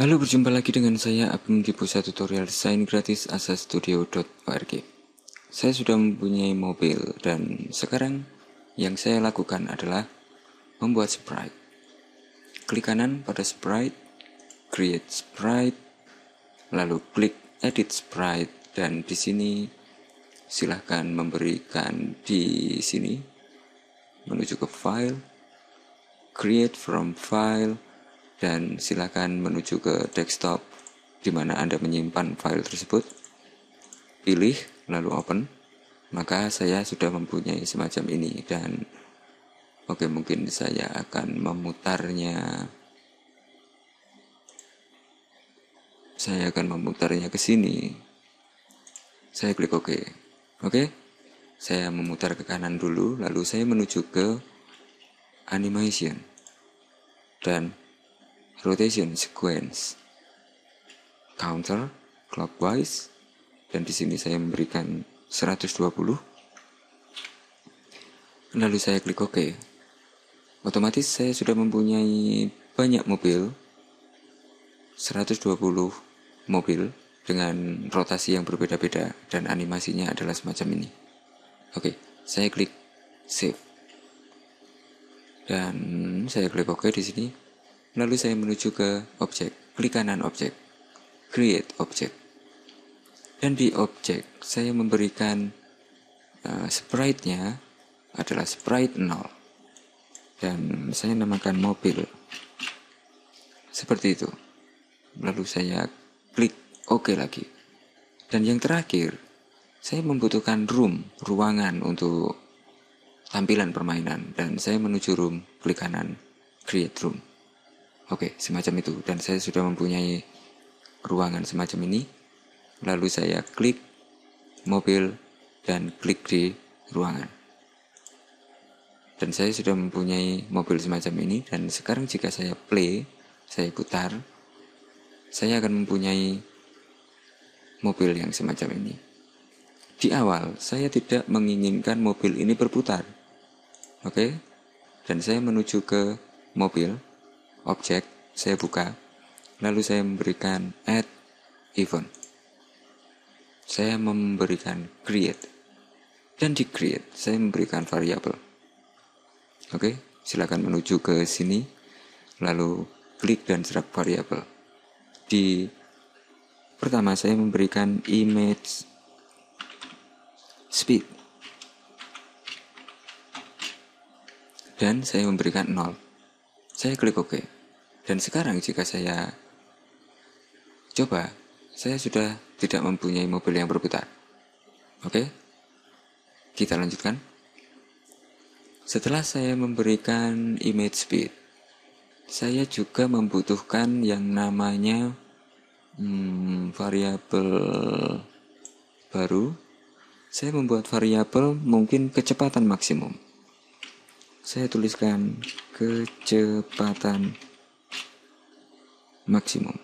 Halo, berjumpa lagi dengan saya Abim di pusat tutorial desain gratis asastudio.org. Saya sudah mempunyai mobil dan sekarang yang saya lakukan adalah membuat sprite. Klik kanan pada sprite, create sprite, lalu klik edit sprite dan di sini silahkan memberikan di sini menuju ke file, create from file, dan silakan menuju ke desktop di mana Anda menyimpan file tersebut. Pilih lalu open. Maka saya sudah mempunyai semacam ini dan oke okay, mungkin saya akan memutarnya saya akan memutarnya ke sini. Saya klik oke Oke, okay? saya memutar ke kanan dulu, lalu saya menuju ke animation dan rotation sequence counter clockwise dan di sini saya memberikan 120 lalu saya klik OK otomatis saya sudah mempunyai banyak mobil 120 mobil dengan rotasi yang berbeda-beda dan animasinya adalah semacam ini oke saya klik save dan saya klik OK di sini Lalu saya menuju ke objek, klik kanan objek, create object. Dan di objek saya memberikan uh, sprite-nya adalah sprite 0. Dan saya namakan mobil. Seperti itu. Lalu saya klik OK lagi. Dan yang terakhir, saya membutuhkan room, ruangan untuk tampilan permainan dan saya menuju room, klik kanan, create room. Oke, semacam itu. Dan saya sudah mempunyai ruangan semacam ini. Lalu saya klik mobil dan klik di ruangan. Dan saya sudah mempunyai mobil semacam ini dan sekarang jika saya play, saya putar, saya akan mempunyai mobil yang semacam ini. Di awal, saya tidak menginginkan mobil ini berputar. Oke? Dan saya menuju ke mobil objek, saya buka, lalu saya memberikan add event. Saya memberikan create dan di create saya memberikan variable. Oke, silakan menuju ke sini lalu klik dan serap variable. Di pertama saya memberikan image speed dan saya memberikan 0 saya klik OK. Dan sekarang jika saya coba, saya sudah tidak mempunyai mobil yang berputar. Oke? Kita lanjutkan. Setelah saya memberikan image speed, saya juga membutuhkan yang namanya hmm, variabel baru. Saya membuat variabel mungkin kecepatan maksimum saya tuliskan kecepatan maksimum.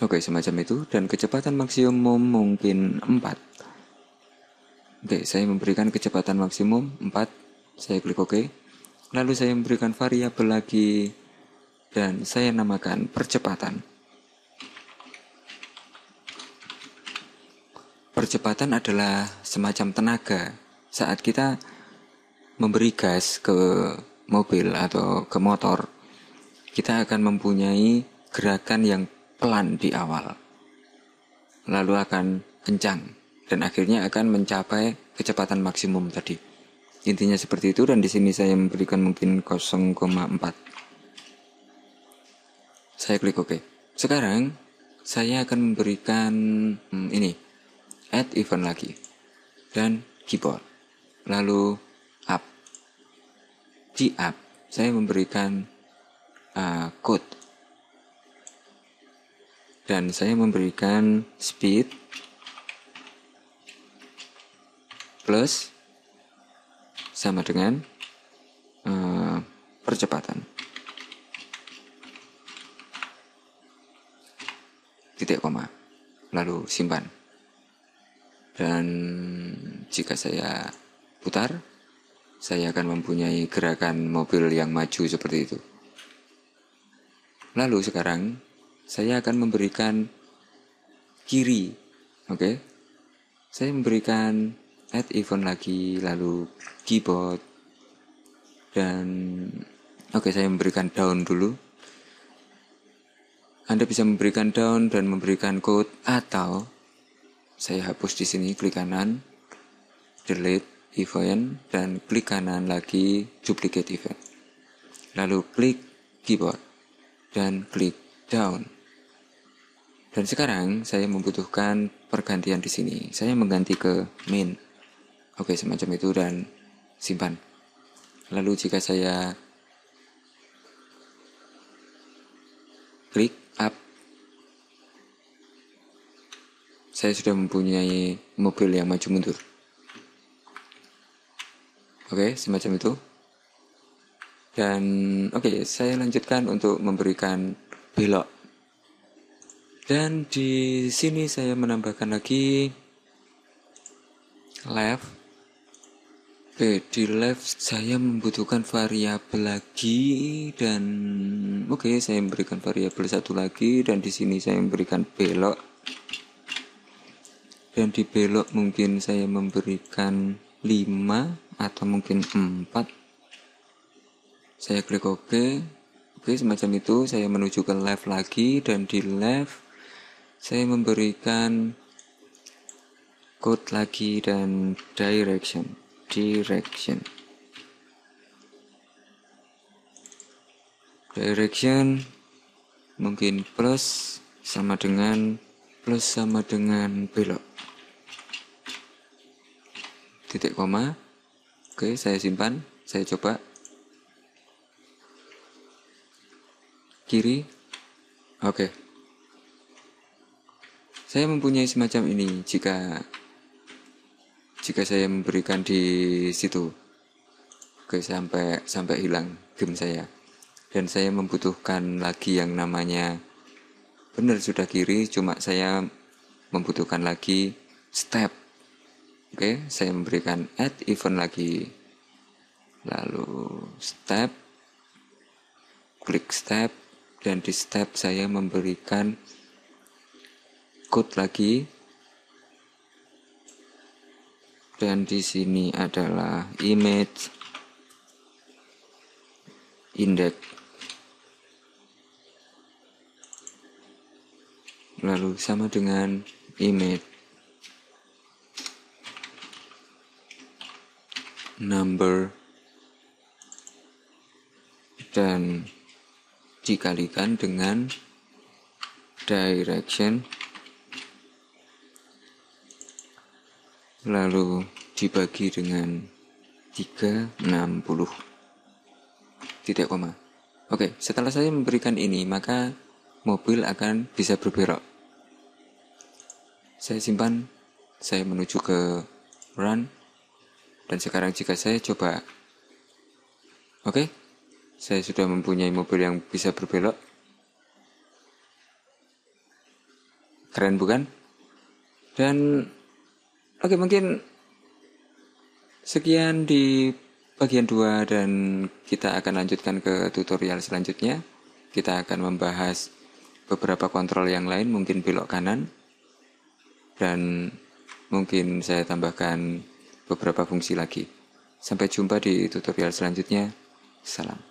Oke, semacam itu dan kecepatan maksimum mungkin 4. Oke, saya memberikan kecepatan maksimum 4. Saya klik OK. Lalu saya memberikan variabel lagi dan saya namakan percepatan. Percepatan adalah semacam tenaga saat kita memberi gas ke mobil atau ke motor, kita akan mempunyai gerakan yang pelan di awal, lalu akan kencang, dan akhirnya akan mencapai kecepatan maksimum tadi. Intinya seperti itu, dan di sini saya memberikan mungkin 0,4. Saya klik OK. Sekarang, saya akan memberikan hmm, ini, add event lagi, dan keyboard lalu up di up saya memberikan uh, code dan saya memberikan speed plus sama dengan uh, percepatan titik koma lalu simpan dan jika saya putar, saya akan mempunyai gerakan mobil yang maju seperti itu. Lalu sekarang saya akan memberikan kiri, oke? Okay? Saya memberikan add event lagi, lalu keyboard dan oke okay, saya memberikan down dulu. Anda bisa memberikan down dan memberikan code atau saya hapus di sini klik kanan delete event dan klik kanan lagi duplicate event. Lalu klik keyboard dan klik down. Dan sekarang saya membutuhkan pergantian di sini. Saya mengganti ke main. Oke, semacam itu dan simpan. Lalu jika saya klik up saya sudah mempunyai mobil yang maju mundur. Oke, okay, semacam itu. Dan oke, okay, saya lanjutkan untuk memberikan belok. Dan di sini saya menambahkan lagi left. Oke, okay, di left saya membutuhkan variabel lagi dan oke, okay, saya memberikan variabel satu lagi dan di sini saya memberikan belok. Dan di belok mungkin saya memberikan 5 atau mungkin 4 saya klik OK Oke semacam itu saya menuju ke left lagi dan di left saya memberikan code lagi dan direction direction direction mungkin plus sama dengan plus sama dengan belok titik koma Oke, saya simpan, saya coba. Kiri. Oke. Saya mempunyai semacam ini jika jika saya memberikan di situ. Oke, sampai sampai hilang game saya. Dan saya membutuhkan lagi yang namanya benar sudah kiri, cuma saya membutuhkan lagi step Oke, saya memberikan add event lagi. Lalu step, klik step, dan di step saya memberikan code lagi. Dan di sini adalah image index. Lalu sama dengan image number dan dikalikan dengan direction lalu dibagi dengan 360 tidak koma oke setelah saya memberikan ini maka mobil akan bisa bergerak saya simpan saya menuju ke run dan sekarang jika saya coba, oke, okay, saya sudah mempunyai mobil yang bisa berbelok. Keren bukan? Dan oke okay, mungkin sekian di bagian 2 dan kita akan lanjutkan ke tutorial selanjutnya. Kita akan membahas beberapa kontrol yang lain, mungkin belok kanan. Dan mungkin saya tambahkan beberapa fungsi lagi. Sampai jumpa di tutorial selanjutnya. Salam.